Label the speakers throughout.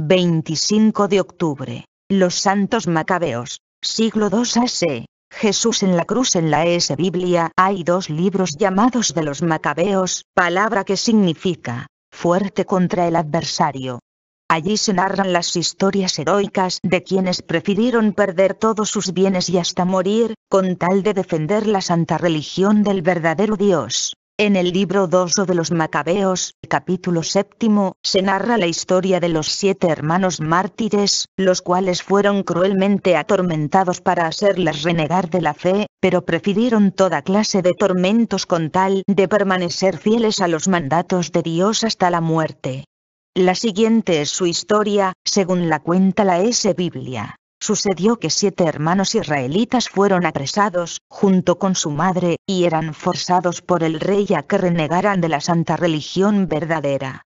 Speaker 1: 25 de octubre. Los Santos Macabeos. Siglo II A.C. Jesús en la cruz en la e S. Biblia hay dos libros llamados de los Macabeos, palabra que significa fuerte contra el adversario. Allí se narran las historias heroicas de quienes prefirieron perder todos sus bienes y hasta morir, con tal de defender la santa religión del verdadero Dios. En el libro 2 de los Macabeos, capítulo séptimo, se narra la historia de los siete hermanos mártires, los cuales fueron cruelmente atormentados para hacerles renegar de la fe, pero prefirieron toda clase de tormentos con tal de permanecer fieles a los mandatos de Dios hasta la muerte. La siguiente es su historia, según la cuenta la S. Biblia. Sucedió que siete hermanos israelitas fueron apresados, junto con su madre, y eran forzados por el rey a que renegaran de la santa religión verdadera.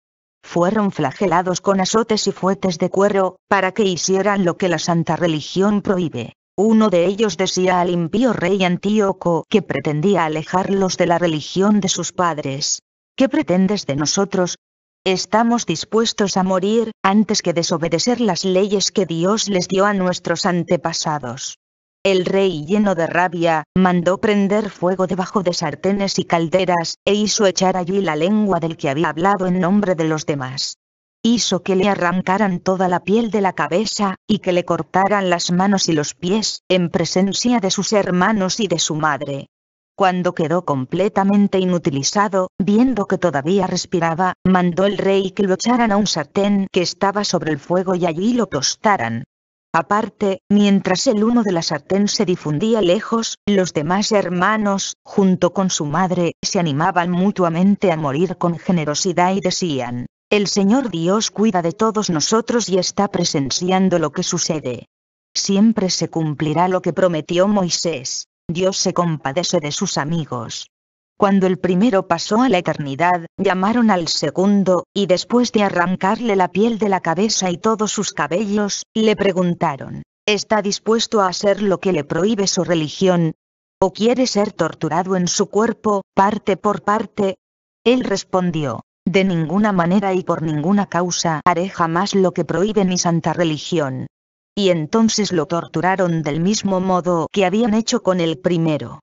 Speaker 1: Fueron flagelados con azotes y fuetes de cuero, para que hicieran lo que la santa religión prohíbe. Uno de ellos decía al impío rey Antíoco que pretendía alejarlos de la religión de sus padres. ¿Qué pretendes de nosotros, Estamos dispuestos a morir, antes que desobedecer las leyes que Dios les dio a nuestros antepasados. El rey lleno de rabia, mandó prender fuego debajo de sartenes y calderas, e hizo echar allí la lengua del que había hablado en nombre de los demás. Hizo que le arrancaran toda la piel de la cabeza, y que le cortaran las manos y los pies, en presencia de sus hermanos y de su madre. Cuando quedó completamente inutilizado, viendo que todavía respiraba, mandó el rey que lo echaran a un sartén que estaba sobre el fuego y allí lo tostaran. Aparte, mientras el humo de la sartén se difundía lejos, los demás hermanos, junto con su madre, se animaban mutuamente a morir con generosidad y decían, El Señor Dios cuida de todos nosotros y está presenciando lo que sucede. Siempre se cumplirá lo que prometió Moisés. Dios se compadece de sus amigos. Cuando el primero pasó a la eternidad, llamaron al segundo, y después de arrancarle la piel de la cabeza y todos sus cabellos, le preguntaron, ¿está dispuesto a hacer lo que le prohíbe su religión? ¿O quiere ser torturado en su cuerpo, parte por parte? Él respondió, de ninguna manera y por ninguna causa haré jamás lo que prohíbe mi santa religión y entonces lo torturaron del mismo modo que habían hecho con el primero.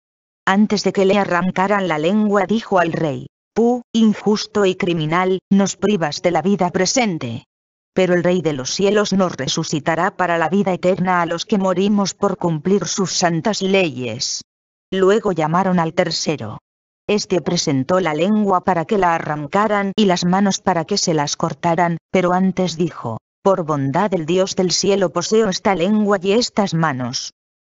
Speaker 1: Antes de que le arrancaran la lengua dijo al rey, «Tú, injusto y criminal, nos privas de la vida presente. Pero el Rey de los cielos nos resucitará para la vida eterna a los que morimos por cumplir sus santas leyes. Luego llamaron al tercero. Este presentó la lengua para que la arrancaran y las manos para que se las cortaran, pero antes dijo, por bondad del Dios del cielo poseo esta lengua y estas manos.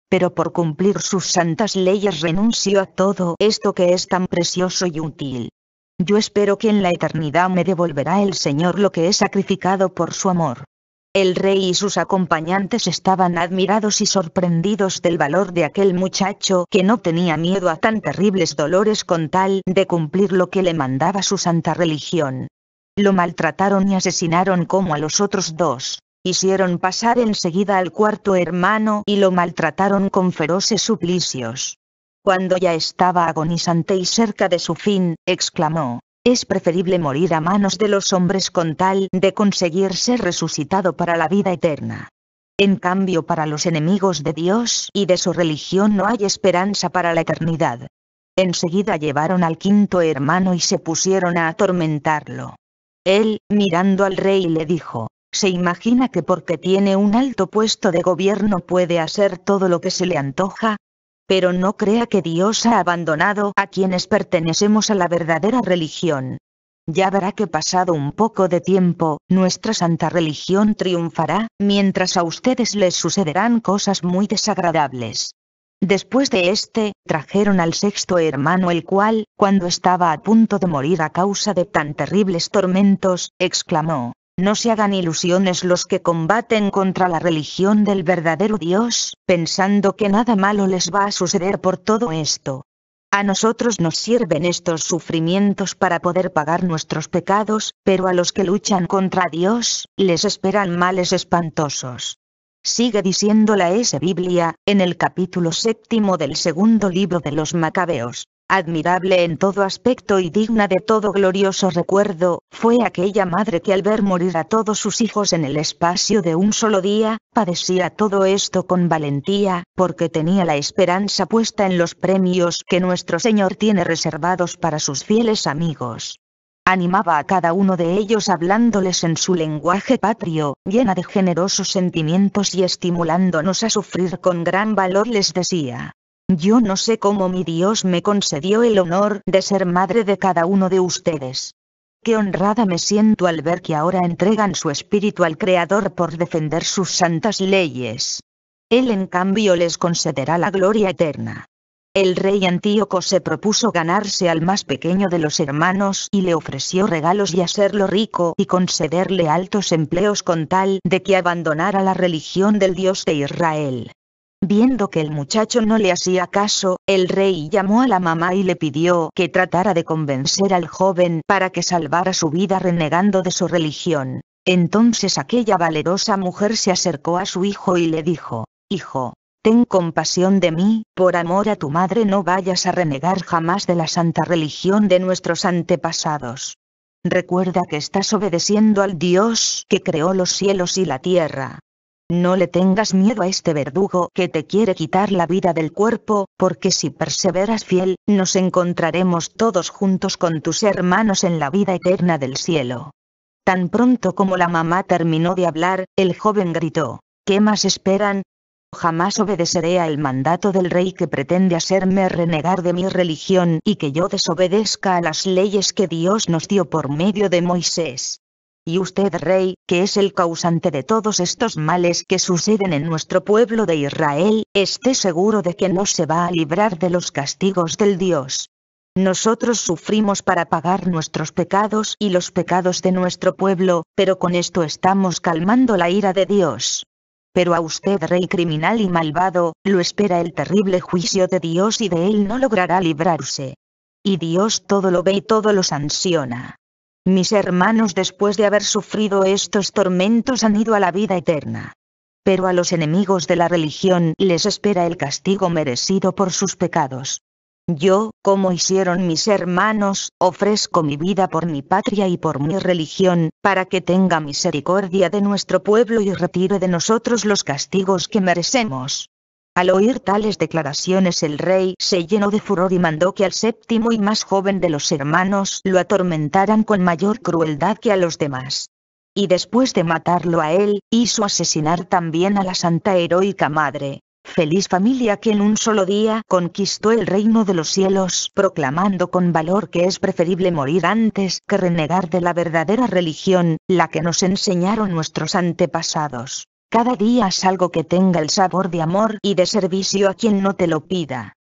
Speaker 1: Pero por cumplir sus santas leyes renuncio a todo esto que es tan precioso y útil. Yo espero que en la eternidad me devolverá el Señor lo que he sacrificado por su amor. El rey y sus acompañantes estaban admirados y sorprendidos del valor de aquel muchacho que no tenía miedo a tan terribles dolores con tal de cumplir lo que le mandaba su santa religión. Lo maltrataron y asesinaron como a los otros dos. Hicieron pasar enseguida al cuarto hermano y lo maltrataron con feroces suplicios. Cuando ya estaba agonizante y cerca de su fin, exclamó, es preferible morir a manos de los hombres con tal de conseguir ser resucitado para la vida eterna. En cambio para los enemigos de Dios y de su religión no hay esperanza para la eternidad. Enseguida llevaron al quinto hermano y se pusieron a atormentarlo. Él, mirando al rey, le dijo, se imagina que porque tiene un alto puesto de gobierno puede hacer todo lo que se le antoja. Pero no crea que Dios ha abandonado a quienes pertenecemos a la verdadera religión. Ya verá que pasado un poco de tiempo, nuestra santa religión triunfará, mientras a ustedes les sucederán cosas muy desagradables. Después de este, trajeron al sexto hermano el cual, cuando estaba a punto de morir a causa de tan terribles tormentos, exclamó, No se hagan ilusiones los que combaten contra la religión del verdadero Dios, pensando que nada malo les va a suceder por todo esto. A nosotros nos sirven estos sufrimientos para poder pagar nuestros pecados, pero a los que luchan contra Dios, les esperan males espantosos. Sigue diciéndola la S Biblia, en el capítulo séptimo del segundo libro de los Macabeos. Admirable en todo aspecto y digna de todo glorioso recuerdo, fue aquella madre que al ver morir a todos sus hijos en el espacio de un solo día, padecía todo esto con valentía, porque tenía la esperanza puesta en los premios que nuestro Señor tiene reservados para sus fieles amigos. Animaba a cada uno de ellos hablándoles en su lenguaje patrio, llena de generosos sentimientos y estimulándonos a sufrir con gran valor les decía. Yo no sé cómo mi Dios me concedió el honor de ser madre de cada uno de ustedes. Qué honrada me siento al ver que ahora entregan su espíritu al Creador por defender sus santas leyes. Él en cambio les concederá la gloria eterna. El rey Antíoco se propuso ganarse al más pequeño de los hermanos y le ofreció regalos y hacerlo rico y concederle altos empleos con tal de que abandonara la religión del Dios de Israel. Viendo que el muchacho no le hacía caso, el rey llamó a la mamá y le pidió que tratara de convencer al joven para que salvara su vida renegando de su religión. Entonces aquella valerosa mujer se acercó a su hijo y le dijo, Hijo, Ten compasión de mí, por amor a tu madre no vayas a renegar jamás de la santa religión de nuestros antepasados. Recuerda que estás obedeciendo al Dios que creó los cielos y la tierra. No le tengas miedo a este verdugo que te quiere quitar la vida del cuerpo, porque si perseveras fiel, nos encontraremos todos juntos con tus hermanos en la vida eterna del cielo. Tan pronto como la mamá terminó de hablar, el joven gritó, ¿Qué más esperan? jamás obedeceré al mandato del rey que pretende hacerme renegar de mi religión y que yo desobedezca a las leyes que Dios nos dio por medio de Moisés. Y usted, rey, que es el causante de todos estos males que suceden en nuestro pueblo de Israel, esté seguro de que no se va a librar de los castigos del Dios. Nosotros sufrimos para pagar nuestros pecados y los pecados de nuestro pueblo, pero con esto estamos calmando la ira de Dios pero a usted rey criminal y malvado, lo espera el terrible juicio de Dios y de él no logrará librarse. Y Dios todo lo ve y todo lo sanciona. Mis hermanos después de haber sufrido estos tormentos han ido a la vida eterna. Pero a los enemigos de la religión les espera el castigo merecido por sus pecados. Yo, como hicieron mis hermanos, ofrezco mi vida por mi patria y por mi religión, para que tenga misericordia de nuestro pueblo y retire de nosotros los castigos que merecemos. Al oír tales declaraciones el rey se llenó de furor y mandó que al séptimo y más joven de los hermanos lo atormentaran con mayor crueldad que a los demás. Y después de matarlo a él, hizo asesinar también a la santa heroica madre, Feliz familia que en un solo día conquistó el reino de los cielos, proclamando con valor que es preferible morir antes que renegar de la verdadera religión, la que nos enseñaron nuestros antepasados. Cada día es algo que tenga el sabor de amor y de servicio a quien no te lo pida.